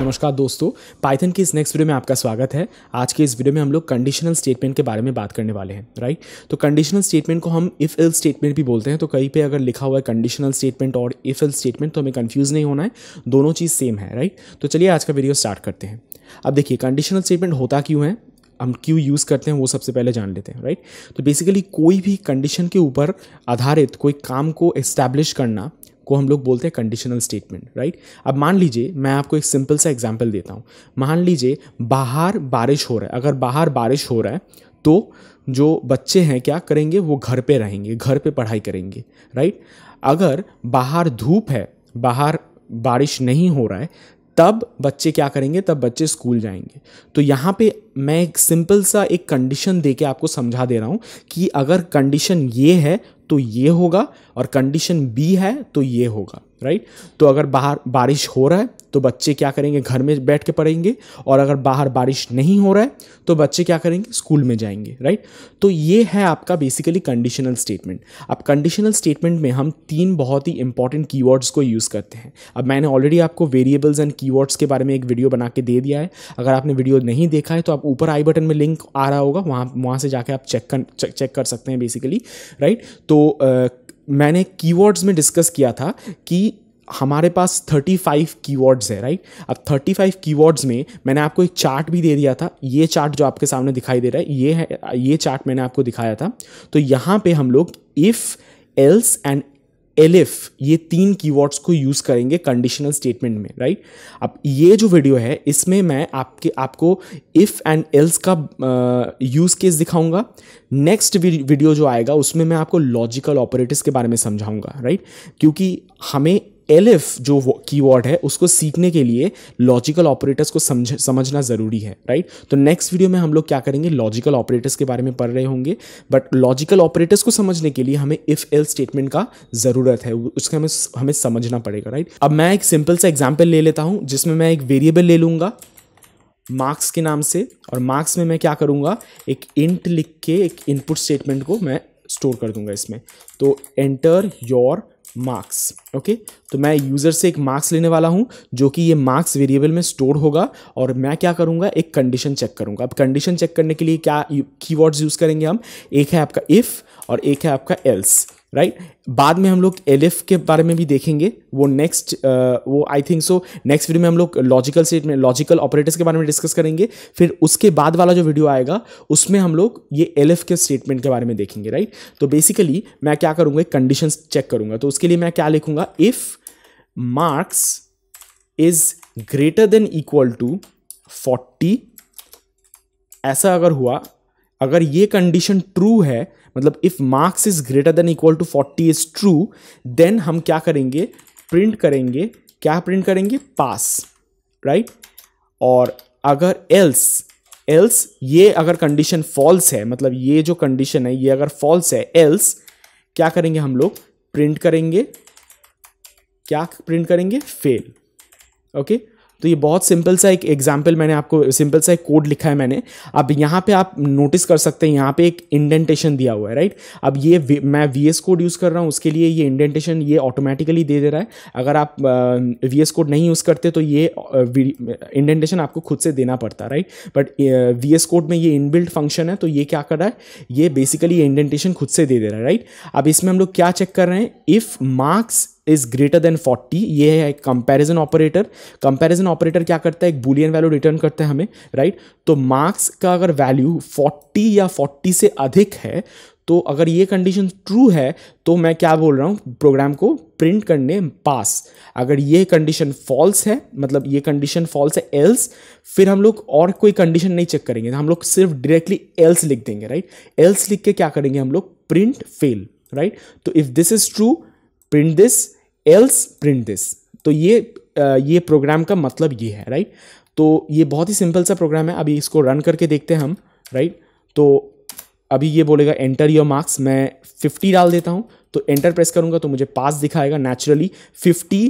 नमस्कार दोस्तों पाइथन के इस नेक्स्ट वीडियो में आपका स्वागत है आज के इस वीडियो में हम लोग कंडीशनल स्टेटमेंट के बारे में बात करने वाले हैं राइट तो कंडीशनल स्टेटमेंट को हम इफ़ एल स्टेटमेंट भी बोलते हैं तो कहीं पे अगर लिखा हुआ है कंडीशनल स्टेटमेंट और इफ़ एल स्टेटमेंट तो हमें कन्फ्यूज़ नहीं होना है दोनों चीज़ सेम है राइट तो चलिए आज का वीडियो स्टार्ट करते हैं अब देखिए कंडीशनल स्टेटमेंट होता क्यों है हम क्यों यूज़ करते हैं वो सबसे पहले जान लेते हैं राइट तो बेसिकली कोई भी कंडीशन के ऊपर आधारित कोई काम को एस्टैब्लिश करना को हम लोग बोलते हैं कंडीशनल स्टेटमेंट राइट अब मान लीजिए मैं आपको एक सिंपल सा एग्जाम्पल देता हूँ मान लीजिए बाहर बारिश हो रहा है अगर बाहर बारिश हो रहा है तो जो बच्चे हैं क्या करेंगे वो घर पे रहेंगे घर पे पढ़ाई करेंगे राइट अगर बाहर धूप है बाहर बारिश नहीं हो रहा है तब बच्चे क्या करेंगे तब बच्चे स्कूल जाएंगे तो यहाँ पे मैं एक सिंपल सा एक कंडीशन दे के आपको समझा दे रहा हूँ कि अगर कंडीशन ये है तो ये होगा और कंडीशन बी है तो ये होगा राइट तो अगर बाहर बारिश हो रहा है तो बच्चे क्या करेंगे घर में बैठ के पढ़ेंगे और अगर बाहर बारिश नहीं हो रहा है तो बच्चे क्या करेंगे स्कूल में जाएंगे राइट तो ये है आपका बेसिकली कंडीशनल स्टेटमेंट अब कंडीशनल स्टेटमेंट में हम तीन बहुत ही इंपॉर्टेंट कीवर्ड्स को यूज़ करते हैं अब मैंने ऑलरेडी आपको वेरिएबल्स एंड कीवर्ड्स के बारे में एक वीडियो बना के दे दिया है अगर आपने वीडियो नहीं देखा है तो आप ऊपर आई बटन में लिंक आ रहा होगा वहाँ वहाँ से जाके आप चेक कर चेक कर सकते हैं बेसिकली राइट तो मैंने कीवर्ड्स में डिस्कस किया था कि हमारे पास 35 कीवर्ड्स है राइट अब 35 कीवर्ड्स में मैंने आपको एक चार्ट भी दे दिया था ये चार्ट जो आपके सामने दिखाई दे रहा है ये है ये चार्ट मैंने आपको दिखाया था तो यहाँ पे हम लोग इफ़ एल्स एंड एलिफ ये तीन कीवर्ड्स को यूज़ करेंगे कंडीशनल स्टेटमेंट में राइट अब ये जो वीडियो है इसमें मैं आपके आपको इफ़ एंड एल्स का यूज़ केस दिखाऊंगा नेक्स्ट वीडियो जो आएगा उसमें मैं आपको लॉजिकल ऑपरेटर्स के बारे में समझाऊंगा राइट क्योंकि हमें एल जो कीवर्ड है उसको सीखने के लिए लॉजिकल ऑपरेटर्स को समझ समझना ज़रूरी है राइट तो नेक्स्ट वीडियो में हम लोग क्या करेंगे लॉजिकल ऑपरेटर्स के बारे में पढ़ रहे होंगे बट लॉजिकल ऑपरेटर्स को समझने के लिए हमें इफ़ एल स्टेटमेंट का ज़रूरत है उसका हमें हमें समझना पड़ेगा राइट अब मैं एक सिंपल सा एग्जाम्पल ले लेता हूँ जिसमें मैं एक वेरिएबल ले लूँगा मार्क्स के नाम से और मार्क्स में मैं क्या करूँगा एक इंट लिख के एक इनपुट स्टेटमेंट को मैं स्टोर कर दूंगा इसमें तो एंटर योर मार्क्स ओके तो मैं यूज़र से एक मार्क्स लेने वाला हूँ जो कि ये मार्क्स वेरिएबल में स्टोर होगा और मैं क्या करूँगा एक कंडीशन चेक करूँगा अब कंडीशन चेक करने के लिए क्या कीवर्ड्स यूज़ करेंगे हम एक है आपका इफ़ और एक है आपका एल्स राइट right? बाद में हम लोग एल के बारे में भी देखेंगे वो नेक्स्ट uh, वो I think so next video में हम लोग लॉजिकल स्टेटमेंट लॉजिकल ऑपरेटर्स के बारे में डिस्कस करेंगे फिर उसके बाद वाला जो वीडियो आएगा उसमें हम लोग ये एल के स्टेटमेंट के बारे में देखेंगे राइट right? तो बेसिकली मैं क्या करूँगा कंडीशन चेक करूंगा तो उसके लिए मैं क्या लिखूंगा if marks is greater than equal to forty ऐसा अगर हुआ अगर ये कंडीशन ट्रू है मतलब if marks is greater than equal to forty is true then हम क्या करेंगे प्रिंट करेंगे क्या प्रिंट करेंगे पास राइट और अगर एल्स एल्स ये अगर कंडीशन फॉल्स है मतलब ये जो कंडीशन है ये अगर फॉल्स है एल्स क्या करेंगे हम लोग प्रिंट करेंगे क्या प्रिंट करेंगे फेल ओके okay? तो ये बहुत सिंपल सा एक एग्जाम्पल मैंने आपको सिंपल सा एक कोड लिखा है मैंने अब यहाँ पे आप नोटिस कर सकते हैं यहाँ पे एक इंडेंटेशन दिया हुआ है राइट अब ये मैं वी एस कोड यूज़ कर रहा हूँ उसके लिए ये इंडेंटेशन ये ऑटोमेटिकली दे दे रहा है अगर आप वी एस कोड नहीं यूज़ करते तो ये इंडेंटेशन आपको खुद से देना पड़ता है राइट बट वी एस कोड में ये इनबिल्ट फंक्शन है तो ये क्या कर रहा है ये बेसिकली इंडेंटेशन खुद से दे दे रहा है राइट अब इसमें हम लोग क्या चेक कर रहे हैं if marks is greater than 40 ये है एक कंपैरिजन ऑपरेटर कंपैरिजन ऑपरेटर क्या करता है एक बुलियन वैल्यू रिटर्न करता है हमें राइट right? तो मार्क्स का अगर वैल्यू 40 या 40 से अधिक है तो अगर ये कंडीशन ट्रू है तो मैं क्या बोल रहा हूँ प्रोग्राम को प्रिंट करने पास अगर ये कंडीशन फॉल्स है मतलब ये कंडीशन फॉल्स है एल्स फिर हम लोग और कोई कंडीशन नहीं चेक करेंगे हम लोग सिर्फ डायरेक्टली एल्स लिख देंगे राइट एल्स लिख के क्या करेंगे हम लोग प्रिंट फेल राइट तो if this is true print this else print this तो ये ये प्रोग्राम का मतलब ये है राइट तो ये बहुत ही सिंपल सा प्रोग्राम है अभी इसको रन करके देखते हैं हम राइट तो अभी ये बोलेगा एंटर योर मार्क्स मैं फिफ्टी डाल देता हूँ तो एंटर प्रेस करूँगा तो मुझे पास दिखाएगा naturally fifty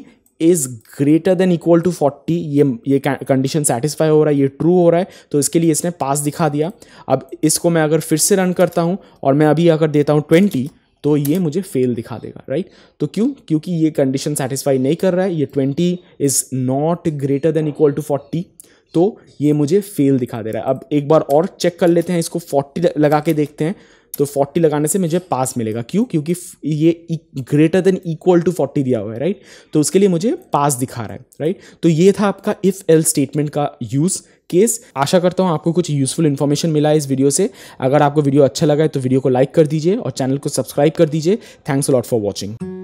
is greater than equal to forty ये ये कंडीशन सेटिस्फाई हो रहा है ये ट्रू हो रहा है तो इसके लिए इसने पास दिखा दिया अब इसको मैं अगर फिर से रन करता हूँ और मैं अभी अगर देता हूँ ट्वेंटी तो ये मुझे फेल दिखा देगा राइट तो क्यों क्योंकि ये कंडीशन सेटिस्फाई नहीं कर रहा है ये twenty is not greater than equal to forty तो ये मुझे फेल दिखा दे रहा है अब एक बार और चेक कर लेते हैं इसको फोर्टी लगा के देखते हैं तो फोर्टी लगाने से मुझे पास मिलेगा क्यों क्योंकि ये greater than equal to forty दिया हुआ है राइट तो उसके लिए मुझे पास दिखा रहा है राइट तो ये था आपका इफ़ एल स्टेटमेंट का यूज़ केस आशा करता हूँ आपको कुछ यूजफुल इन्फॉर्मेशन मिला इस वीडियो से अगर आपको वीडियो अच्छा लगा है तो वीडियो को लाइक कर दीजिए और चैनल को सब्सक्राइब कर दीजिए थैंक्स लॉट फॉर वॉचिंग